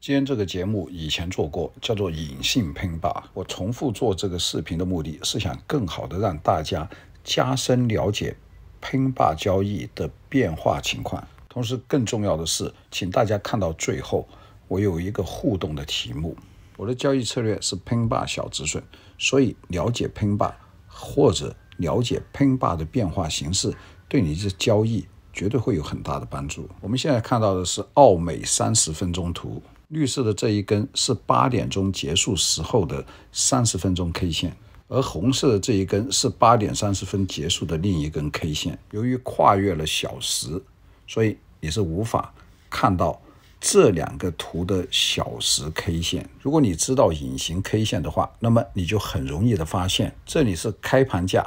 今天这个节目以前做过，叫做隐性喷霸。我重复做这个视频的目的是想更好的让大家加深了解喷霸交易的变化情况。同时，更重要的是，请大家看到最后，我有一个互动的题目。我的交易策略是喷霸小止损，所以了解喷霸或者了解喷霸的变化形式，对你的交易绝对会有很大的帮助。我们现在看到的是澳美三十分钟图。绿色的这一根是八点钟结束时候的三十分钟 K 线，而红色的这一根是八点三十分结束的另一根 K 线。由于跨越了小时，所以你是无法看到这两个图的小时 K 线。如果你知道隐形 K 线的话，那么你就很容易的发现，这里是开盘价，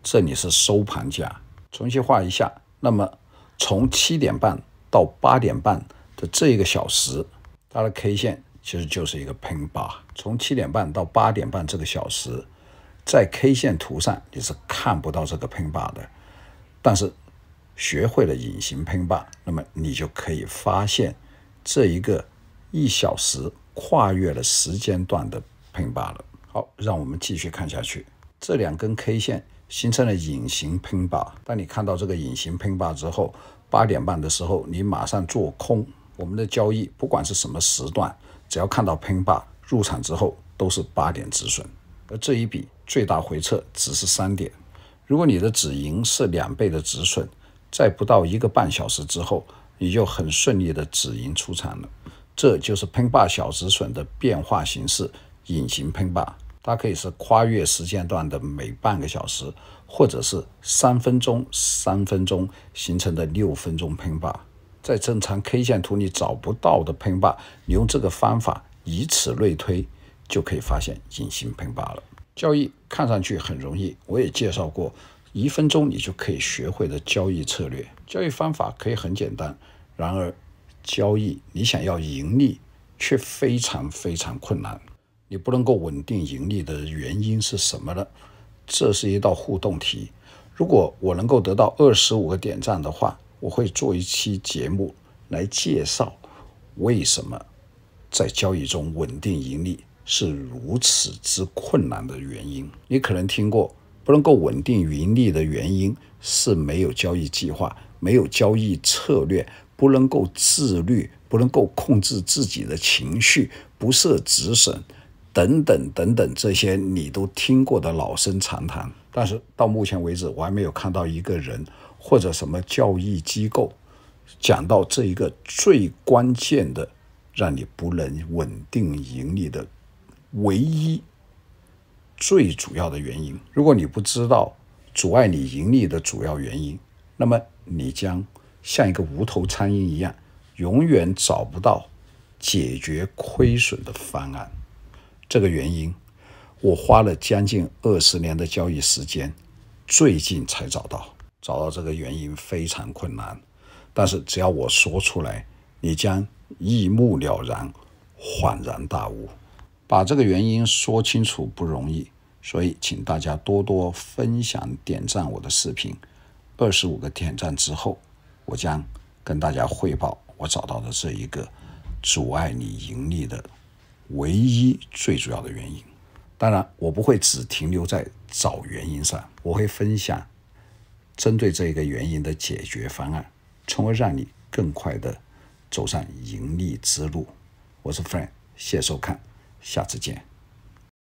这里是收盘价。重新画一下，那么从七点半到八点半的这一个小时。它的 K 线其实就是一个喷巴，从七点半到八点半这个小时，在 K 线图上你是看不到这个喷巴的。但是学会了隐形喷巴，那么你就可以发现这一个一小时跨越了时间段的喷巴了。好，让我们继续看下去，这两根 K 线形成了隐形喷霸。当你看到这个隐形喷霸之后，八点半的时候，你马上做空。我们的交易不管是什么时段，只要看到喷霸入场之后，都是八点止损，而这一笔最大回撤只是三点。如果你的止盈是两倍的止损，在不到一个半小时之后，你就很顺利的止盈出场了。这就是喷霸小止损的变化形式，隐形喷霸，它可以是跨越时间段的每半个小时，或者是三分钟、三分钟形成的六分钟喷霸。在正常 K 线图里找不到的喷霸，你用这个方法，以此类推，就可以发现隐形喷霸了。交易看上去很容易，我也介绍过，一分钟你就可以学会的交易策略。交易方法可以很简单，然而交易你想要盈利却非常非常困难。你不能够稳定盈利的原因是什么呢？这是一道互动题。如果我能够得到二十五个点赞的话。我会做一期节目来介绍为什么在交易中稳定盈利是如此之困难的原因。你可能听过不能够稳定盈利的原因是没有交易计划、没有交易策略、不能够自律、不能够控制自己的情绪、不设止损等等等等，这些你都听过的老生常谈。但是到目前为止，我还没有看到一个人。或者什么教育机构讲到这一个最关键的，让你不能稳定盈利的唯一最主要的原因。如果你不知道阻碍你盈利的主要原因，那么你将像一个无头苍蝇一样，永远找不到解决亏损的方案。这个原因，我花了将近二十年的交易时间，最近才找到。找到这个原因非常困难，但是只要我说出来，你将一目了然，恍然大悟。把这个原因说清楚不容易，所以请大家多多分享、点赞我的视频。二十五个点赞之后，我将跟大家汇报我找到的这一个阻碍你盈利的唯一最主要的原因。当然，我不会只停留在找原因上，我会分享。针对这个原因的解决方案，从而让你更快的走上盈利之路。我是 Frank，谢收看，下次见。